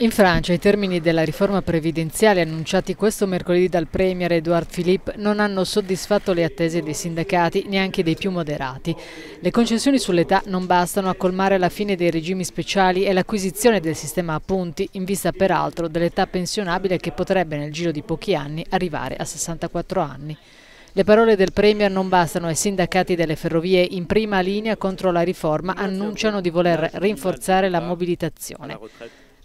In Francia i termini della riforma previdenziale annunciati questo mercoledì dal Premier Edouard Philippe non hanno soddisfatto le attese dei sindacati, neanche dei più moderati. Le concessioni sull'età non bastano a colmare la fine dei regimi speciali e l'acquisizione del sistema a punti, in vista peraltro dell'età pensionabile che potrebbe nel giro di pochi anni arrivare a 64 anni. Le parole del Premier non bastano ai sindacati delle ferrovie in prima linea contro la riforma annunciano di voler rinforzare la mobilitazione.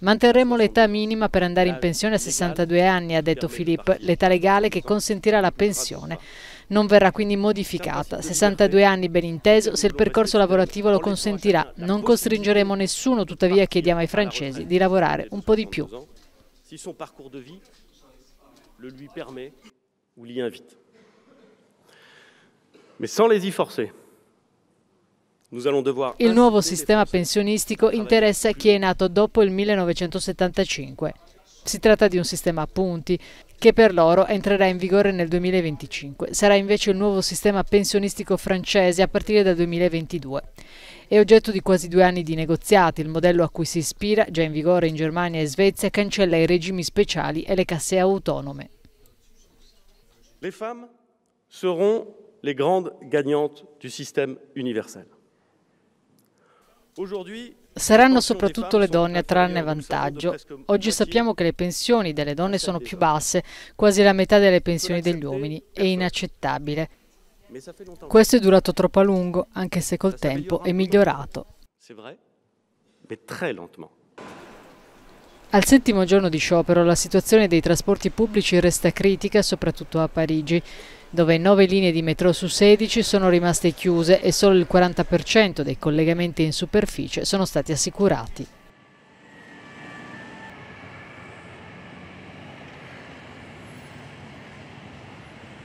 Manterremo l'età minima per andare in pensione a 62 anni, ha detto Philippe, l'età legale che consentirà la pensione. Non verrà quindi modificata. 62 anni ben inteso se il percorso lavorativo lo consentirà. Non costringeremo nessuno, tuttavia chiediamo ai francesi di lavorare un po' di più. Si son parcours de vie le lui permet ou l'y invite. Mais sans les y forcer. Il nuovo sistema pensionistico interessa chi è nato dopo il 1975. Si tratta di un sistema a punti che per loro entrerà in vigore nel 2025. Sarà invece il nuovo sistema pensionistico francese a partire dal 2022. È oggetto di quasi due anni di negoziati. Il modello a cui si ispira, già in vigore in Germania e Svezia, cancella i regimi speciali e le casse autonome. Le femmes saranno le grandi gagnantes del sistema universale. Saranno soprattutto le donne a trarne vantaggio. Oggi sappiamo che le pensioni delle donne sono più basse, quasi la metà delle pensioni degli uomini. È inaccettabile. Questo è durato troppo a lungo, anche se col tempo è migliorato. C'est vrai, mais très lentement. Al settimo giorno di sciopero la situazione dei trasporti pubblici resta critica soprattutto a Parigi, dove nove linee di metro su 16 sono rimaste chiuse e solo il 40% dei collegamenti in superficie sono stati assicurati.